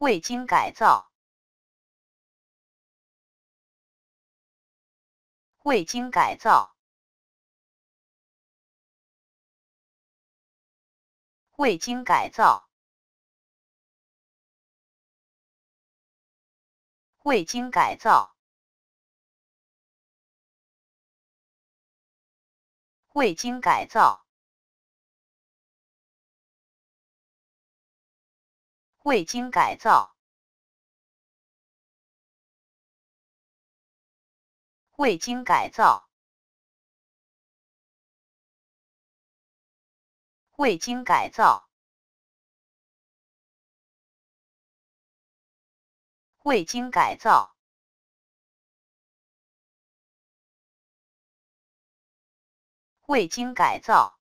未经改造，未经改造，未经改造，未经改造，未经改造。未经改造，未经改造，未经改造，未经改造，未经改造。